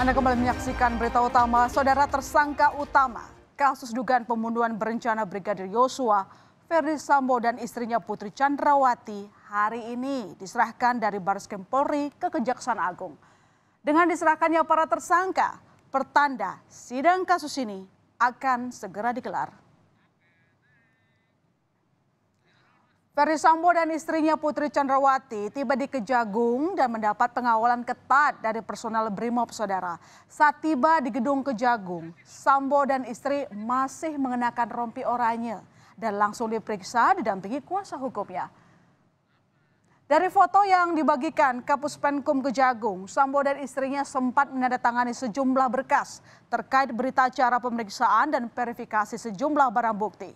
Anda kembali menyaksikan berita utama, saudara tersangka utama kasus dugaan pembunuhan berencana Brigadir Yosua, Ferdi Sambo dan istrinya Putri Chandrawati hari ini diserahkan dari Baris Krim Polri ke Kejaksaan Agung. Dengan diserahkannya para tersangka, pertanda sidang kasus ini akan segera digelar. Ferry Sambo dan istrinya Putri Chandrawati tiba di Kejagung dan mendapat pengawalan ketat dari personel BRIMOB saudara. Saat tiba di gedung Kejagung, Sambo dan istri masih mengenakan rompi oranye dan langsung diperiksa didampingi kuasa hukumnya. Dari foto yang dibagikan Kapus Penkum Kejagung, Sambo dan istrinya sempat menandatangani sejumlah berkas terkait berita acara pemeriksaan dan verifikasi sejumlah barang bukti.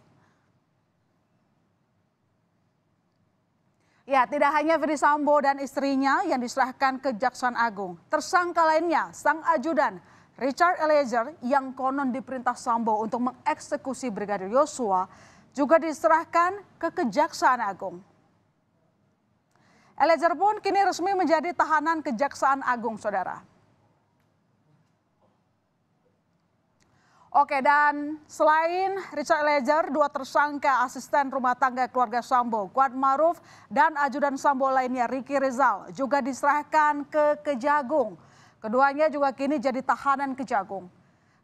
Ya, tidak hanya Ferry Sambo dan istrinya yang diserahkan ke Jaksan Agung. Tersangka lainnya, sang ajudan Richard Eliezer yang konon diperintah Sambo untuk mengeksekusi Brigadir Yosua juga diserahkan ke Kejaksaan Agung. Eliezer pun kini resmi menjadi tahanan Kejaksaan Agung, Saudara. Oke, dan selain Richard Lezer, dua tersangka asisten rumah tangga keluarga Sambo, Kuat Maruf, dan ajudan Sambo lainnya, Riki Rizal, juga diserahkan ke Kejagung. Keduanya juga kini jadi tahanan Kejagung.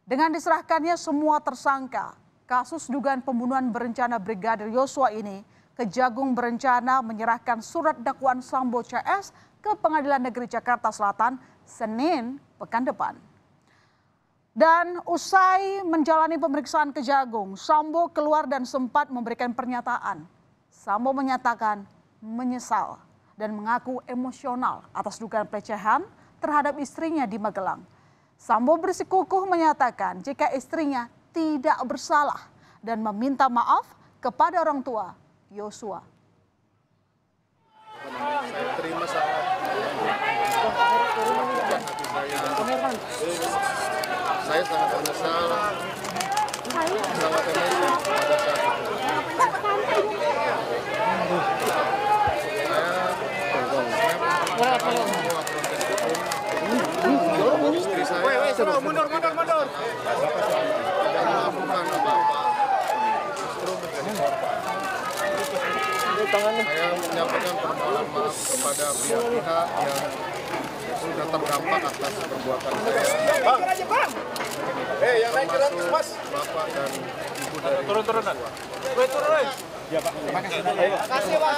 Dengan diserahkannya semua tersangka, kasus dugaan pembunuhan berencana Brigadir Yosua ini, Kejagung berencana menyerahkan surat dakwaan Sambo CS ke Pengadilan Negeri Jakarta Selatan Senin pekan depan. Dan usai menjalani pemeriksaan kejagung, Sambo keluar dan sempat memberikan pernyataan. Sambo menyatakan menyesal dan mengaku emosional atas dugaan pelecehan terhadap istrinya di Magelang. Sambo bersikukuh menyatakan jika istrinya tidak bersalah dan meminta maaf kepada orang tua Yosua. Saya terima saat saya sangat menyesal sangat menyesal pada saat itu saya saya semua proses hukum istri saya mundur mundur mundur tidak melakukan apa-apa justru menjadi korban saya menyampaikan permohonan maaf kepada pihak-pihak yang sudah terdampak atas perbuatan saya. Bang, eh yang naik jalan mas. Bapak dan ibu dari turun turun kan. Gue turun. Ya pak. Terima kasih. Terima kasih pak.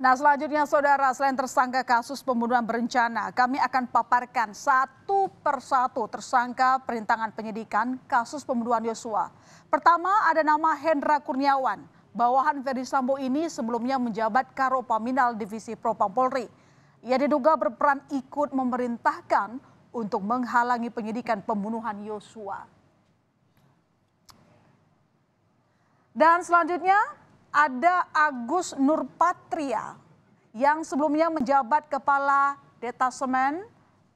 Nah, selanjutnya saudara, selain tersangka kasus pembunuhan berencana, kami akan paparkan satu persatu tersangka perintangan penyidikan kasus pembunuhan Yosua. Pertama, ada nama Hendra Kurniawan. Bawahan Ferdi Sambo ini sebelumnya menjabat Karo Paminal Divisi Propam Polri. Ia diduga berperan ikut memerintahkan untuk menghalangi penyidikan pembunuhan Yosua. Dan selanjutnya ada Agus Nurpatria yang sebelumnya menjabat Kepala Detasemen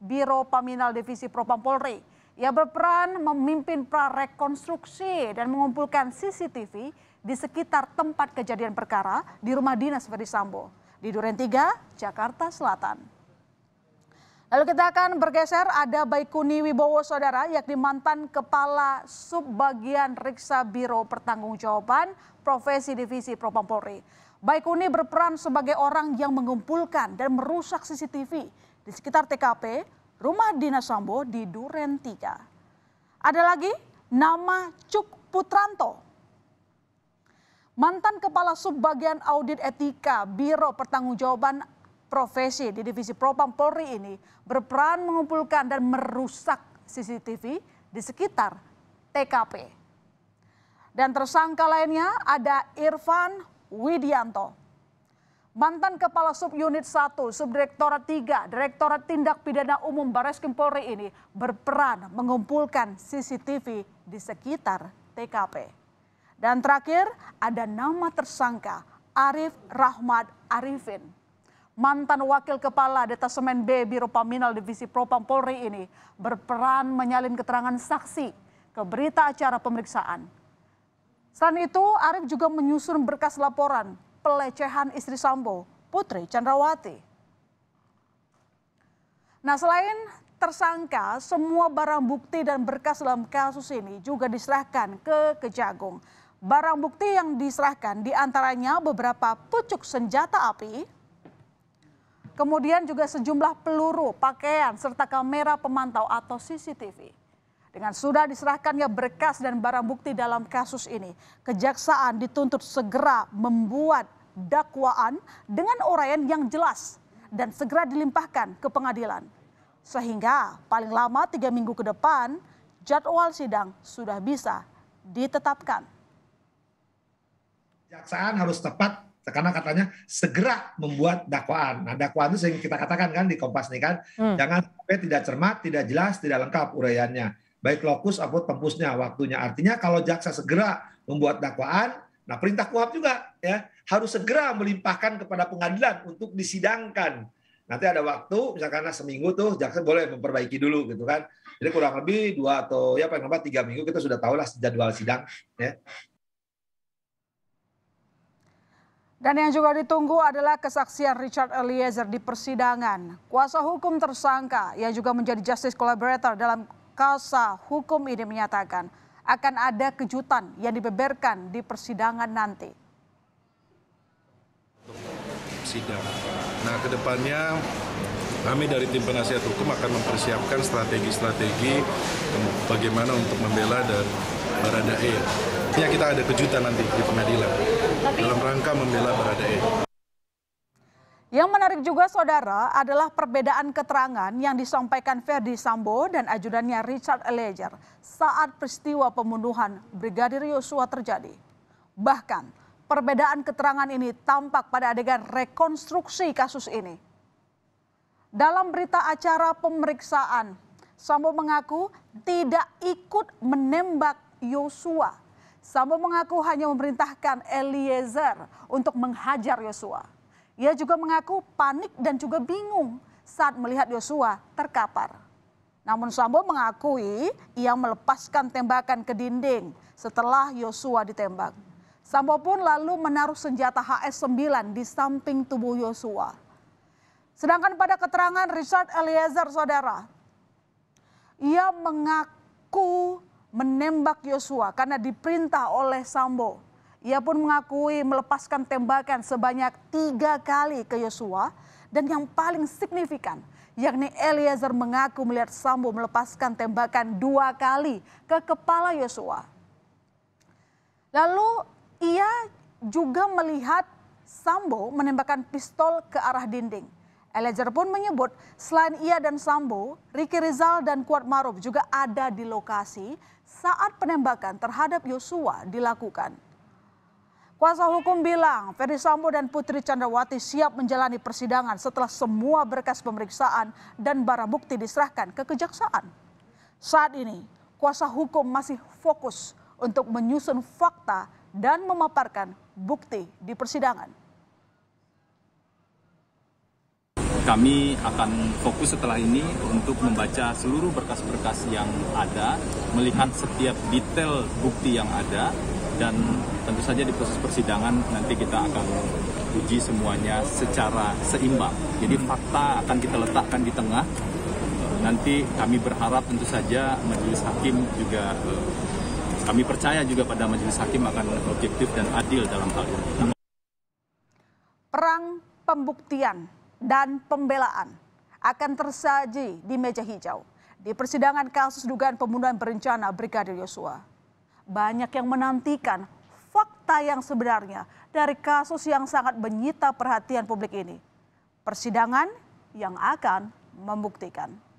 Biro Paminal Divisi Propam Polri. Ia berperan memimpin prarekonstruksi dan mengumpulkan CCTV di sekitar tempat kejadian perkara di rumah dinas Ferdi Sambo di Duren Tiga, Jakarta Selatan. Lalu kita akan bergeser ada Baikuni Wibowo Saudara yakni mantan Kepala Subbagian Riksa Biro Pertanggungjawaban Profesi Divisi Propam Polri. Baikuni berperan sebagai orang yang mengumpulkan dan merusak CCTV di sekitar TKP rumah dinas Sambo di Duren 3. Ada lagi nama Cuk Putranto mantan Kepala Subbagian Audit Etika Biro Pertanggungjawaban Profesi di Divisi Propam Polri ini berperan mengumpulkan dan merusak CCTV di sekitar TKP. Dan tersangka lainnya ada Irfan Widianto, mantan Kepala Subunit 1, Subdirektorat 3, Direktorat Tindak Pidana Umum Baris Krim Polri ini berperan mengumpulkan CCTV di sekitar TKP. Dan terakhir ada nama tersangka Arif Rahmat Arifin. Mantan Wakil Kepala Detasemen B Biro Paminal Divisi Propam Polri ini berperan menyalin keterangan saksi ke berita acara pemeriksaan. Selain itu, Arif juga menyusun berkas laporan pelecehan istri Sambo, Putri Chandrawati. Nah, selain tersangka, semua barang bukti dan berkas dalam kasus ini juga diserahkan ke Kejagung. Barang bukti yang diserahkan diantaranya beberapa pucuk senjata api, kemudian juga sejumlah peluru, pakaian, serta kamera pemantau atau CCTV. Dengan sudah diserahkannya berkas dan barang bukti dalam kasus ini, kejaksaan dituntut segera membuat dakwaan dengan uraian yang jelas dan segera dilimpahkan ke pengadilan. Sehingga paling lama tiga minggu ke depan jadwal sidang sudah bisa ditetapkan kejaksaan harus tepat karena katanya segera membuat dakwaan. Nah, dakwaan itu sering kita katakan kan di Kompas nih kan, hmm. jangan sampai tidak cermat, tidak jelas, tidak lengkap uraiannya, baik lokus atau tempusnya, waktunya. Artinya kalau jaksa segera membuat dakwaan, nah perintah kuat juga ya harus segera melimpahkan kepada pengadilan untuk disidangkan. Nanti ada waktu, misalkan seminggu tuh jaksa boleh memperbaiki dulu gitu kan. Jadi kurang lebih dua atau ya paling lambat tiga minggu kita sudah tahu lah jadwal sidang. Ya. Dan yang juga ditunggu adalah kesaksian Richard Eliezer di persidangan. Kuasa hukum tersangka yang juga menjadi justice collaborator dalam kasa hukum ini menyatakan akan ada kejutan yang dibeberkan di persidangan nanti. Sidang. Nah, kedepannya kami dari tim penasihat hukum akan mempersiapkan strategi-strategi bagaimana untuk membela dan Baradae. Ya kita ada kejutan nanti di pengadilan dalam rangka membela Baradae. Yang menarik juga saudara adalah perbedaan keterangan yang disampaikan Ferdi Sambo dan ajudannya Richard Eliezer saat peristiwa pembunuhan Brigadir Yosua terjadi. Bahkan perbedaan keterangan ini tampak pada adegan rekonstruksi kasus ini. Dalam berita acara pemeriksaan, Sambo mengaku tidak ikut menembak Yosua. Sambo mengaku hanya memerintahkan Eliezer untuk menghajar Yosua. Ia juga mengaku panik dan juga bingung saat melihat Yosua terkapar. Namun Sambo mengakui ia melepaskan tembakan ke dinding setelah Yosua ditembak. Sambo pun lalu menaruh senjata HS-9 di samping tubuh Yosua. Sedangkan pada keterangan Richard Eliezer, saudara, ia mengaku menembak Yosua karena diperintah oleh Sambo. Ia pun mengakui melepaskan tembakan sebanyak tiga kali ke Yosua dan yang paling signifikan yakni Eliezer mengaku melihat Sambo melepaskan tembakan dua kali ke kepala Yosua. Lalu ia juga melihat Sambo menembakkan pistol ke arah dinding. Eliezer pun menyebut selain ia dan Sambo, Riki Rizal dan Kuat Maruf juga ada di lokasi saat penembakan terhadap Yosua dilakukan. Kuasa hukum bilang Ferry Sambo dan Putri Candrawati siap menjalani persidangan setelah semua berkas pemeriksaan dan barang bukti diserahkan ke kejaksaan. Saat ini, kuasa hukum masih fokus untuk menyusun fakta dan memaparkan bukti di persidangan. kami akan fokus setelah ini untuk membaca seluruh berkas-berkas yang ada, melihat setiap detail bukti yang ada, dan tentu saja di proses persidangan nanti kita akan uji semuanya secara seimbang. Jadi hmm. fakta akan kita letakkan di tengah. Nanti kami berharap tentu saja majelis hakim juga eh, kami percaya juga pada majelis hakim akan objektif dan adil dalam hal ini. Perang pembuktian dan pembelaan akan tersaji di meja hijau di persidangan kasus dugaan pembunuhan berencana Brigadir Yosua. Banyak yang menantikan fakta yang sebenarnya dari kasus yang sangat menyita perhatian publik ini. Persidangan yang akan membuktikan.